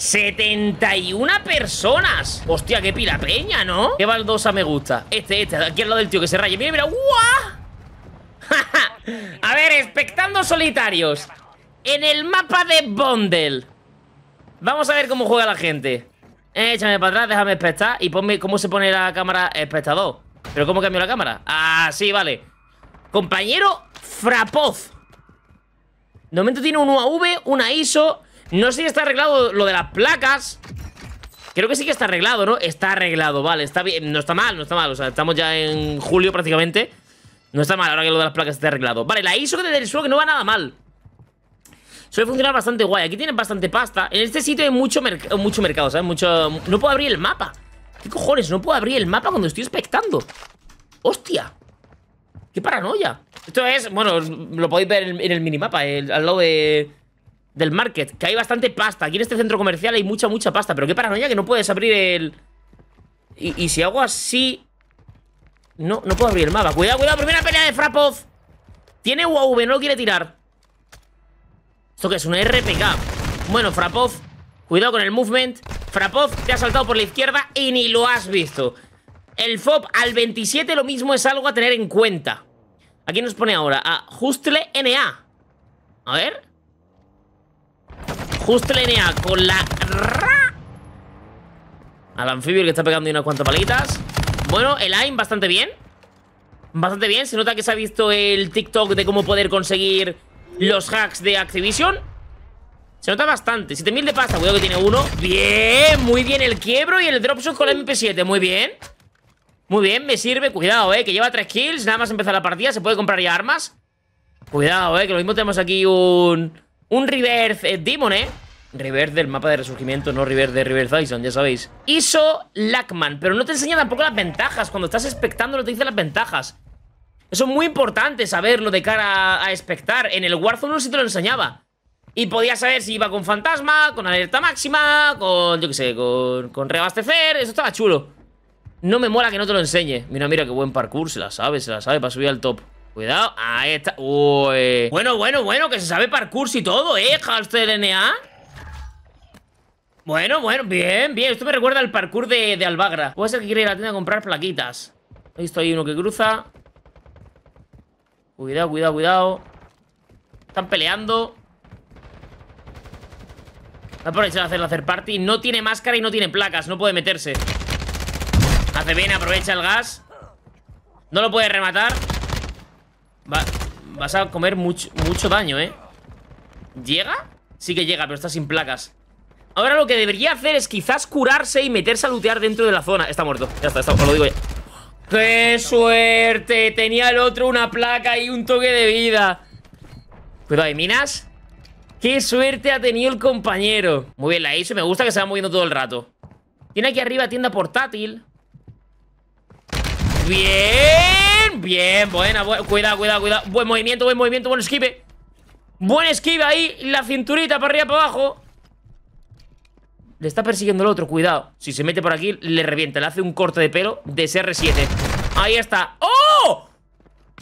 ¡71 personas! Hostia, qué pila peña, ¿no? Qué baldosa me gusta. Este, este, aquí al lado del tío que se raye. Mira, mira, ¡guau! A ver, espectando solitarios. En el mapa de Bondel. Vamos a ver cómo juega la gente. Échame para atrás, déjame espectar y ponme cómo se pone la cámara espectador. ¿Pero cómo cambió la cámara? Ah, sí, vale. Compañero Frapoz. De momento tiene un UAV, una ISO no sé si está arreglado lo de las placas Creo que sí que está arreglado, ¿no? Está arreglado, vale, está bien No está mal, no está mal, o sea, estamos ya en julio prácticamente No está mal ahora que lo de las placas está arreglado Vale, la ISO del suelo que no va nada mal Suele funcionar bastante guay Aquí tienen bastante pasta En este sitio hay mucho, eh, mucho mercado, ¿sabes? Mucho... No puedo abrir el mapa ¿Qué cojones? No puedo abrir el mapa cuando estoy espectando. ¡Hostia! ¡Qué paranoia! Esto es, bueno, lo podéis ver en, el minimapa Al lado de del market, que hay bastante pasta. Aquí en este centro comercial hay mucha, mucha pasta. Pero qué paranoia que no puedes abrir el... Y, si hago así... No, no puedo abrir el mapa. Cuidado, cuidado, primera pelea de Frapov. Tiene UAV, no lo quiere tirar. ¿Esto qué es? Una RPK. Bueno, Frapov, cuidado con el movement. Frapov te ha saltado por la izquierda y ni lo has visto. El FOB al 27 lo mismo es algo a tener en cuenta. Aquí nos pone ahora a Justle NA. A ver, Justo la con la... Al anfibio que está pegando unas cuantas palitas. Bueno, el aim bastante bien. Bastante bien. Se nota que se ha visto el TikTok de cómo poder conseguir los hacks de Activision. Se nota bastante. 7000 de pasta. Cuidado que tiene uno. Bien. Muy bien el quiebro y el dropshot con el MP7. Muy bien. Muy bien, me sirve. Cuidado, eh, que lleva 3 kills. Nada más empezar la partida. Se puede comprar ya armas. Cuidado, eh, que lo mismo tenemos aquí un... Un reverse eh, Demon, ¿eh? Reverse del mapa de resurgimiento, no reverse de River Tyson, ya sabéis. Hizo Lackman, pero no te enseña tampoco las ventajas. Cuando estás expectando no te dice las ventajas. Eso es muy importante saberlo de cara a, expectar En el Warzone no sí te lo enseñaba. Y podías saber si iba con fantasma, con alerta máxima, con, yo qué sé, con, con reabastecer. Eso estaba chulo. No me mola que no te lo enseñe. Mira, mira, qué buen parkour. Se la sabe, se la sabe para subir al top. Cuidado, ahí está. Bueno, bueno, bueno, que se sabe parkour si todo, ¿eh? de DNA Bueno, bueno, bien, bien. Esto me recuerda al parkour de, de Albagra. Puede ser que quiera ir a la tienda a comprar plaquitas. Ahí estoy uno que cruza. Cuidado, cuidado, cuidado. Están peleando. Va a aprovechar a hacer la hacer party. No tiene máscara y no tiene placas. No puede meterse. Hace bien, aprovecha el gas. No lo puede rematar. Vas a comer mucho, mucho daño, ¿eh? ¿Llega? Sí que llega, pero está sin placas Ahora lo que debería hacer es quizás curarse y meterse a lootear dentro de la zona Está muerto, ya está, está lo digo ya ¡Qué suerte! Tenía el otro una placa y un toque de vida Cuidado, ¿hay minas? ¡Qué suerte ha tenido el compañero! Muy bien, la hizo, me gusta que se va moviendo todo el rato Tiene aquí arriba tienda portátil ¡Bien! Bien, buena, Cuidado, cuidado, cuidado. Buen movimiento, buen movimiento, buen esquive. Buen esquive ahí. La cinturita para arriba, para abajo. Le está persiguiendo el otro, cuidado. Si se mete por aquí, le revienta. Le hace un corte de pelo de SR7. Ahí está. ¡Oh!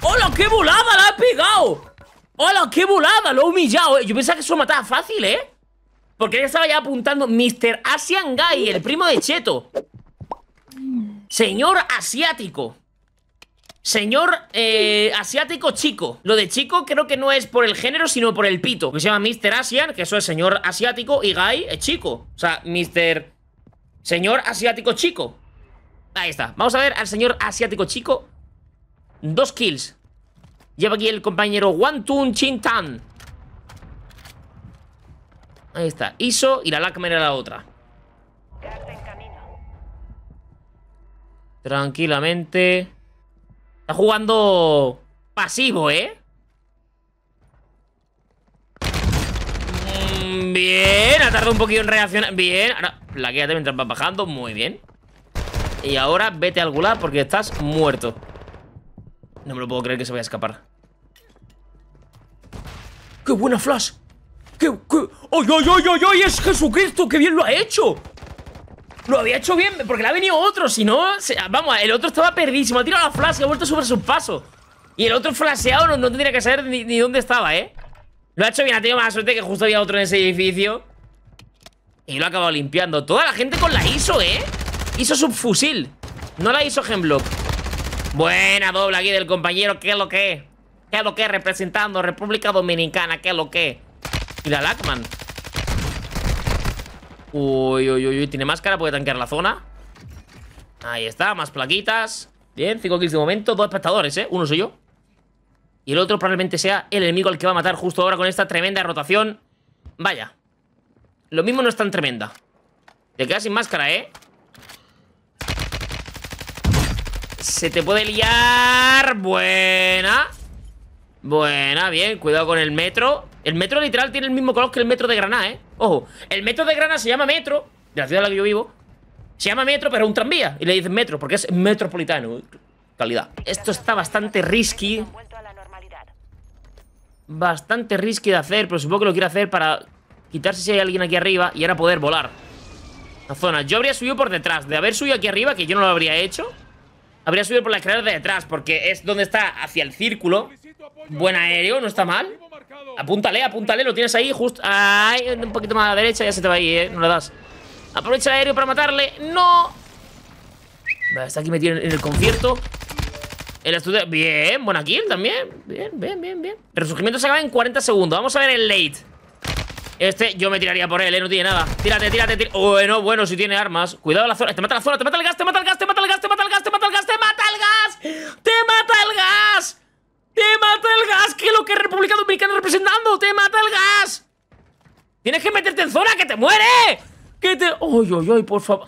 ¡Hola, qué volada! ¡La ha pegado! ¡Hola, qué volada! Lo ha humillado, ¿eh? Yo pensaba que eso mataba fácil, ¿eh? Porque él estaba ya apuntando Mr. Asian Guy, el primo de Cheto. Señor asiático. Señor eh, asiático chico. Lo de chico creo que no es por el género, sino por el pito. Que se llama Mr. Asian, que eso es señor asiático, y Guy es chico. O sea, Mr. Señor asiático chico. Ahí está. Vamos a ver al señor asiático chico. Dos kills. Lleva aquí el compañero Wantun Chin Tan. Ahí está. ISO y la cámara era la otra. Tranquilamente. Está jugando pasivo, ¿eh? Mm, bien, ha tardado un poquito en reaccionar. Bien, ahora plaquéate mientras vas bajando. Muy bien. Y ahora vete al gulag porque estás muerto. No me lo puedo creer que se vaya a escapar. ¡Qué buena flash! ¡Qué, qué! ¡Ay, ay, ay, ay, ay! ¡Es Jesucristo! ¡Qué bien lo ha hecho! Lo había hecho bien, porque le ha venido otro, si no... vamos, el otro estaba perdísimo ha tirado la flash, ha vuelto sobre su paso Y el otro flasheado no, no tendría que saber ni, dónde estaba, ¿eh? Lo ha hecho bien, ha tenido más suerte que justo había otro en ese edificio. Y lo ha acabado limpiando. Toda la gente con la ISO, ¿eh? ISO subfusil. No la ISO Genblock. Buena doble aquí del compañero, ¿qué es lo que? ¿Qué es lo que? Representando República Dominicana, ¿qué es lo que? Y la Lackman. Uy, uy, uy, uy. Tiene máscara, puede tanquear la zona. Ahí está, más plaquitas. Bien, 5 kills de momento. Dos espectadores, ¿eh? Uno soy yo. Y el otro probablemente sea el enemigo al que va a matar justo ahora con esta tremenda rotación. Vaya. Lo mismo no es tan tremenda. Te quedas sin máscara, ¿eh? Se te puede liar. Buena. Buena, bien. Cuidado con el metro. El metro literal tiene el mismo color que el metro de Granada, ¿eh? Ojo, el metro de Granada se llama metro, de la ciudad en la que yo vivo, se llama metro, pero un tranvía. Y le dicen metro, porque es metropolitano. Calidad. Esto está bastante risky. Bastante risky de hacer, pero supongo que lo quiero hacer para quitarse si hay alguien aquí arriba y ahora poder volar. La zona. Yo habría subido por detrás. De haber subido aquí arriba, que yo no lo habría hecho, habría subido por la escalera de detrás, porque es donde está hacia el círculo. Buen aéreo, no está mal. Apúntale, apúntale, lo tienes ahí, justo. ay, un poquito más a la derecha, ya se te va ahí, ¿eh? No le das. Aprovecha el aéreo para matarle. ¡No! Está aquí metido en el concierto. El estudio. Bien, buena kill también. Bien, bien, bien, bien. resurgimiento se acaba en 40 segundos. Vamos a ver el late. Este yo me tiraría por él, ¿eh? No tiene nada. Tírate, tírate, tírate. Bueno, bueno, si tiene armas. Cuidado la zona. Te mata la zona, mata el te mata el gas, te mata el gas, te mata el gas, te mata el gas, te mata el gas, te mata. que es República Dominicana representando. ¡Te mata el gas! ¡Tienes que meterte en zona que te muere! ¡Que te. ¡Ay, ay, ay, Por favor.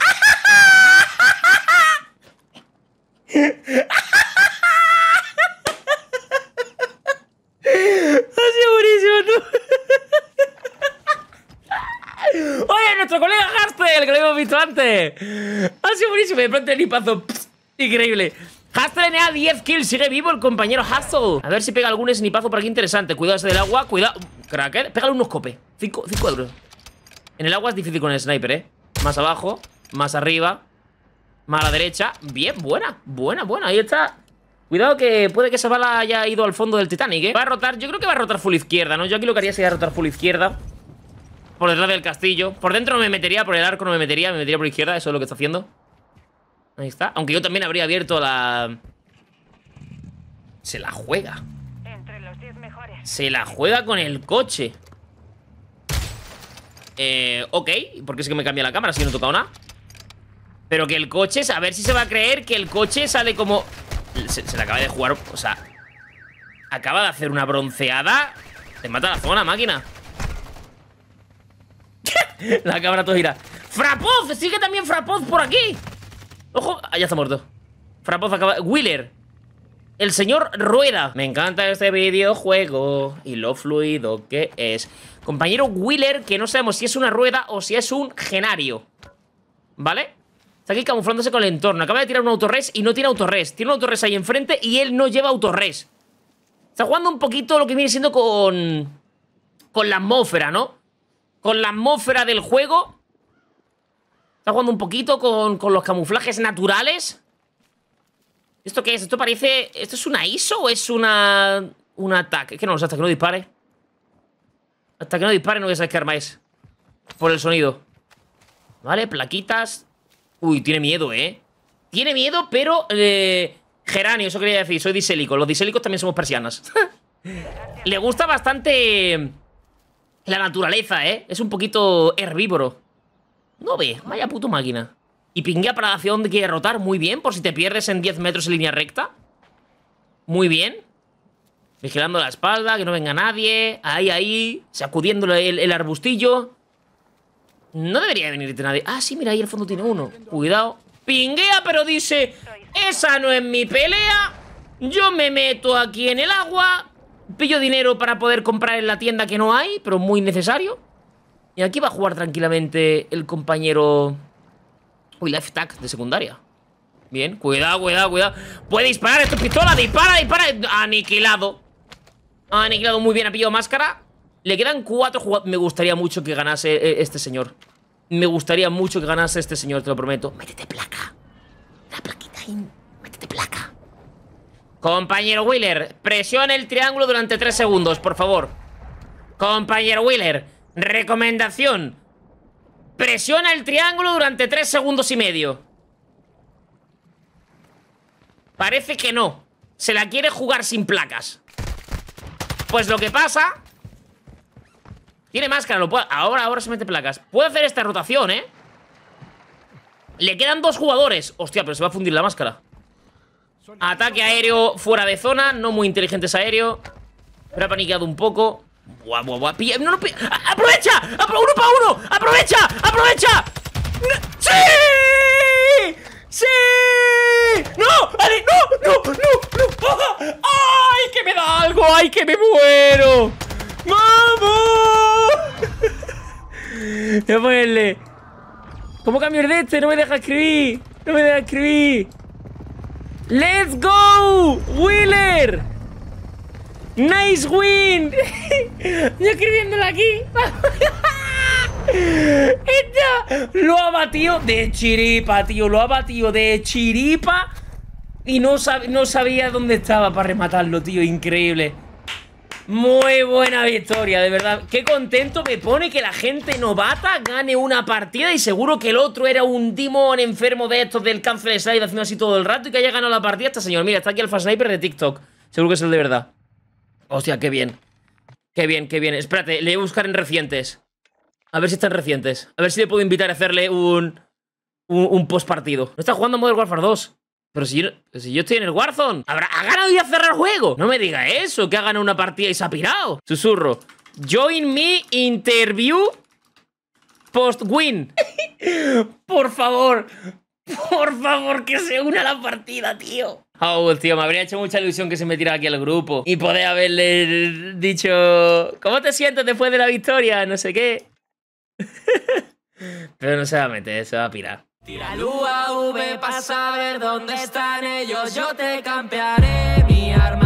buenísimo Oye, nuestro colega Gastel, que lo hemos visto antes. Ha sido buenísimo. De pronto el lipazo. increíble. Has NA, 10 kills, sigue vivo el compañero Hustle A ver si pega algún snipazo por aquí interesante Cuidado ese del agua, cuidado Cracker, pégale un copes. 5 euros En el agua es difícil con el sniper, eh Más abajo, más arriba Más a la derecha, bien, buena Buena, buena, ahí está Cuidado que puede que esa bala haya ido al fondo del Titanic, eh Va a rotar, yo creo que va a rotar full izquierda, ¿no? Yo aquí lo que haría sería rotar full izquierda Por detrás del castillo Por dentro no me metería, por el arco no me metería Me metería por izquierda, eso es lo que está haciendo Ahí está. Aunque yo también habría abierto la... Se la juega. Se la juega con el coche. Eh, ok, porque es que me cambia la cámara si no he tocado nada. Pero que el coche, a ver si se va a creer que el coche sale como... Se, le acaba de jugar, o sea... Acaba de hacer una bronceada. Te mata la zona, máquina. la cámara todo gira. ¡Frapoz! ¡Sigue también Frapoz por aquí! ¡Ojo! Ah, ya está muerto. Frapoza acaba... ¡Wheeler! ¡El señor Rueda! Me encanta este videojuego y lo fluido que es. Compañero Wheeler, que no sabemos si es una rueda o si es un genario. ¿Vale? Está aquí camuflándose con el entorno. Acaba de tirar un autorres y no tiene autorres. Tiene un autorres ahí enfrente y él no lleva autorres. Está jugando un poquito lo que viene siendo con... Con la atmósfera, ¿no? Con la atmósfera del juego jugando un poquito con, los camuflajes naturales. ¿Esto qué es? Esto parece... ¿Esto es una ISO o es una... Un ataque? Es que no hasta que no dispare. Hasta que no dispare no voy a saber qué arma es. Por el sonido. Vale, plaquitas. Uy, tiene miedo, ¿eh? Tiene miedo, pero... Eh, geranio, eso quería decir. Soy disélico. Los disélicos también somos persianas. Le gusta bastante... La naturaleza, ¿eh? Es un poquito herbívoro. No ve, vaya puto máquina. Y pinguea para hacia de que rotar. Muy bien, por si te pierdes en 10 metros en línea recta. Muy bien. Vigilando la espalda, que no venga nadie. Ahí, ahí. Sacudiendo el, arbustillo. No debería venirte nadie. Ah, sí, mira, ahí al fondo tiene uno. Cuidado. Pinguea, pero dice... Esa no es mi pelea. Yo me meto aquí en el agua. Pillo dinero para poder comprar en la tienda que no hay, pero muy necesario. Y aquí va a jugar tranquilamente el compañero... Uy, Life de secundaria. Bien, cuidado, cuidado, cuidado. Puede disparar esta pistola. Dispara, dispara. Aniquilado. Aniquilado muy bien. Ha pillado máscara. Le quedan cuatro jugadores. Me gustaría mucho que ganase eh, este señor. Me gustaría mucho que ganase este señor, te lo prometo. Métete placa. La plaquita ahí. Métete placa. Compañero Wheeler, presione el triángulo durante tres segundos, por favor. Compañero Wheeler, Recomendación. Presiona el triángulo durante 3 segundos y medio. Parece que no. Se la quiere jugar sin placas. Pues lo que pasa... Tiene máscara, Ahora, ahora se mete placas. Puede hacer esta rotación, ¿eh? Le quedan dos jugadores. Hostia, pero se va a fundir la máscara. Ataque aéreo fuera de zona. No muy inteligentes aéreo. Pero ha paniqueado un poco. Guau, guau, no, pilla. ¡Aprovecha! ¡Uno para uno! ¡Aprovecha! ¡Aprovecha! ¡Sí! ¡Sí! ¡No! ¡Ale! ¡No! ¡No! ¡No! ¡No! ¡Ay, que me da algo! ¡Ay, que me muero! ¡Vamos! Voy a ponerle. ¿Cómo cambio el de este? No me deja escribir. No me deja escribir. ¡Let's go! ¡Wheeler! ¡Nice win! Yo escribiéndolo aquí. Este lo ha batido de chiripa, tío. Lo ha batido de chiripa. Y no, sabía dónde estaba para rematarlo, tío. Increíble. Muy buena victoria, de verdad. Qué contento me pone que la gente novata gane una partida y seguro que el otro era un timón enfermo de estos del cáncer de side haciendo así todo el rato y que haya ganado la partida esta señor. Mira, está aquí el Fast Sniper de TikTok. Seguro que es el de verdad. Hostia, qué bien. Qué bien, qué bien. Espérate, le voy a buscar en recientes. A ver si están recientes. A ver si le puedo invitar a hacerle un. Un, post partido. No está jugando Modern Warfare 2. Pero si yo, estoy en el Warzone. ¿habrá, ¿Ha ganado ya cerrar el juego? No me diga eso, que ha ganado una partida y se ha pirado. Susurro. Join me interview post win. por favor. Por favor, que se una la partida, tío. Oh, tío, me habría hecho mucha ilusión que se metiera aquí al grupo y poder haberle dicho, ¿cómo te sientes después de la victoria? No sé qué. Pero no se va a meter, se va a pirar. dónde están ellos, yo te campearé mi arma.